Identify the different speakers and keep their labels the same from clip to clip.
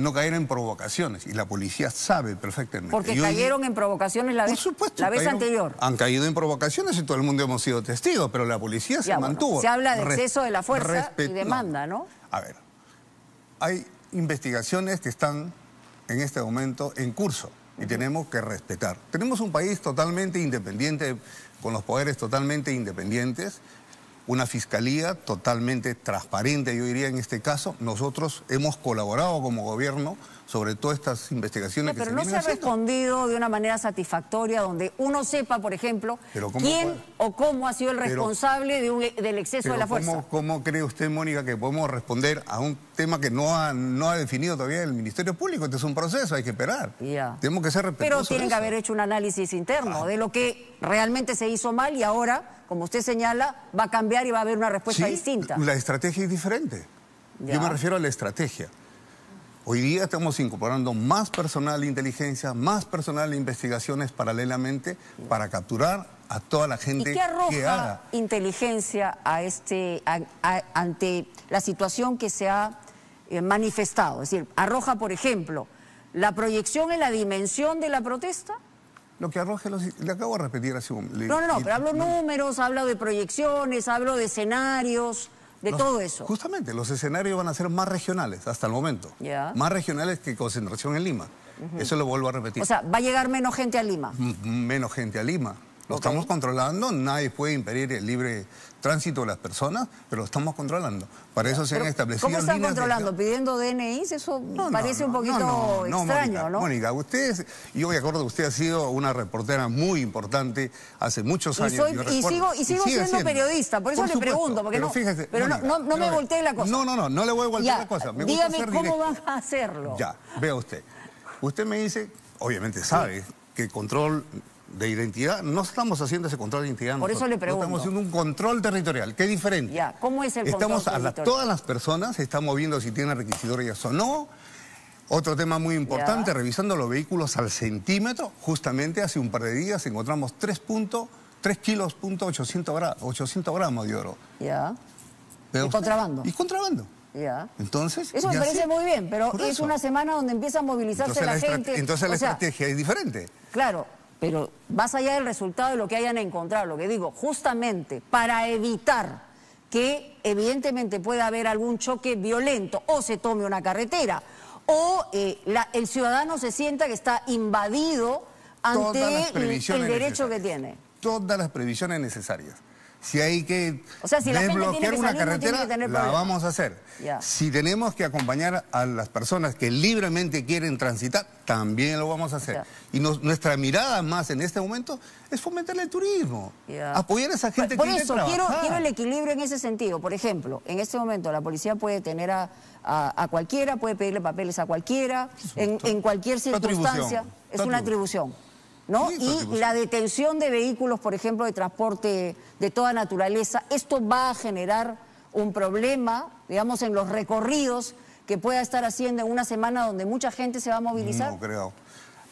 Speaker 1: no caer en provocaciones. Y la policía sabe perfectamente. Porque cayeron
Speaker 2: en provocaciones la vez, anterior.
Speaker 1: Han caído en provocaciones y todo el mundo hemos sido testigos, pero la policía se mantuvo. Se habla de exceso
Speaker 2: de la fuerza y demanda, ¿no?
Speaker 1: A ver, hay investigaciones que están en este momento en curso y tenemos que respetar. Tenemos un país totalmente independiente, con los poderes totalmente independientes, una fiscalía totalmente transparente, yo diría en este caso, nosotros hemos colaborado como gobierno sobre todas estas investigaciones que pero no se ha
Speaker 2: respondido de una manera satisfactoria donde uno sepa, por ejemplo, quién o cómo ha sido el responsable de e, del exceso de la fuerza.
Speaker 1: ¿Cómo cree usted, Mónica, que podemos responder a un tema que no ha, no ha definido todavía el Ministerio Público? Este es un proceso, hay que esperar.
Speaker 2: Tenemos
Speaker 1: que ser Pero tienen que haber
Speaker 2: hecho un análisis interno ah. de lo que realmente se hizo mal y ahora, como usted señala, va a cambiar y va a haber una respuesta distinta. La
Speaker 1: estrategia es diferente. Yo me refiero a la estrategia. Hoy día estamos incorporando más personal de inteligencia, más personal de investigaciones paralelamente para capturar a toda la gente ¿Y qué arroja
Speaker 2: inteligencia a este, ante la situación que se ha eh, manifestado? Es decir, arroja, por ejemplo, la proyección en la dimensión de la protesta. Lo que
Speaker 1: arroja, le acabo de repetir hace un No, no, no,
Speaker 2: pero hablo números, hablo de proyecciones, hablo de escenarios de todo eso. Justamente,
Speaker 1: los escenarios van a ser más regionales hasta el momento. Más regionales que concentración en Lima. Eso lo vuelvo a repetir. O sea,
Speaker 2: va a llegar menos gente a Lima.
Speaker 1: menos gente a Lima. Lo estamos controlando, nadie puede impedir el libre tránsito de las personas, pero lo estamos controlando. Para eso se han establecido ¿Cómo están controlando?
Speaker 2: ¿Pidiendo DNIs? Eso parece un poquito extraño, ¿no?
Speaker 1: Mónica, usted, yo me acuerdo que usted ha sido una reportera muy importante hace muchos años. y, sigo, siendo, periodista, por eso le pregunto, porque pero no, fíjese, pero no, no, me volteé la cosa. No, no, no, no le voy a voltear la cosa. dígame cómo
Speaker 2: van a hacerlo. Ya,
Speaker 1: vea usted. Usted me dice, obviamente sabe, que que control de identidad, no estamos haciendo ese control de identidad. Por eso le pregunto. estamos haciendo un control territorial, ...qué diferente.
Speaker 2: ¿cómo es el estamos a Todas las
Speaker 1: personas estamos viendo si tienen requisitorias o no. Otro tema muy importante, revisando los vehículos al centímetro, justamente hace un par de días encontramos 3, kilos, 800, gramos de oro. Ya. y contrabando. Y contrabando. Entonces. Eso me parece
Speaker 2: muy bien, pero es una semana donde empieza a movilizarse la, gente. Entonces la estrategia es diferente. Claro, pero más allá del resultado de lo que hayan encontrado, lo que digo, justamente para evitar que evidentemente pueda haber algún choque violento o se tome una carretera o eh, el ciudadano se sienta que está invadido ante el derecho que tiene.
Speaker 1: Todas las previsiones necesarias. Si hay que desbloquear una carretera, la vamos a hacer. Si tenemos que acompañar a las personas que libremente quieren transitar, también lo vamos a hacer. Y nuestra mirada más en este
Speaker 2: momento es fomentar el turismo,
Speaker 1: apoyar a esa gente por, que por eso, quiero, el
Speaker 2: equilibrio en ese sentido. Por ejemplo, en este momento la policía puede tener a, cualquiera, puede pedirle papeles a cualquiera, en, en, cualquier circunstancia. Es una atribución y la detención de vehículos, por ejemplo, de transporte de toda naturaleza, esto va a generar un problema, digamos, en los recorridos que pueda estar haciendo en una semana donde mucha gente se va a movilizar.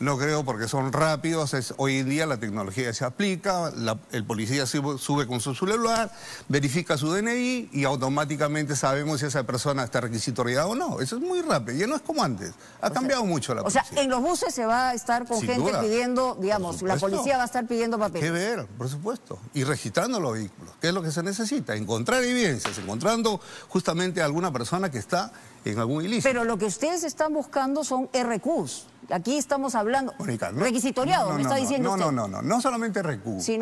Speaker 1: No creo porque son rápidos, hoy en día la tecnología se aplica, la, el policía sube, con su celular, verifica su DNI y automáticamente sabemos si esa persona está requisitoriada o no. Eso es muy rápido, y no es como antes. Ha cambiado mucho la cosa.
Speaker 2: O sea, en los buses se va a estar con gente pidiendo, digamos, la policía va a estar pidiendo papeles. Que
Speaker 1: ver, por supuesto, y registrando los vehículos, que es lo que se necesita, encontrar evidencias, encontrando justamente a alguna persona que está en algún ilícito. Pero lo que ustedes están
Speaker 2: buscando son RQs. Aquí estamos hablando.
Speaker 1: Mónica, no, requisitoriado, me está diciendo. No, usted. no, no, no, no solamente recu. Si,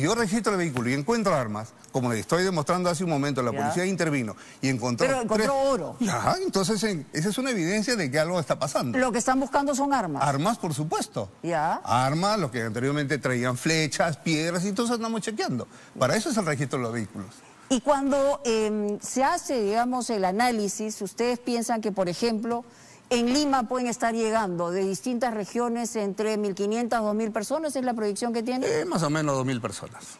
Speaker 1: yo registro el vehículo y encuentro armas, como le estoy demostrando hace un momento, la policía intervino y encontró. Pero encontró oro. Ya, entonces esa es una evidencia de que algo está pasando. Lo
Speaker 2: que están buscando son armas.
Speaker 1: Armas, por supuesto. Ya. Armas, lo que anteriormente traían flechas, piedras, y entonces andamos chequeando. Para eso es el registro de los vehículos.
Speaker 2: Y cuando em, se hace, digamos, el análisis, ustedes piensan que, por ejemplo, en Lima pueden estar llegando de distintas regiones entre 1.500 a 2.000 personas, ¿es la proyección que tienen? Eh, más
Speaker 1: o menos 2.000 personas.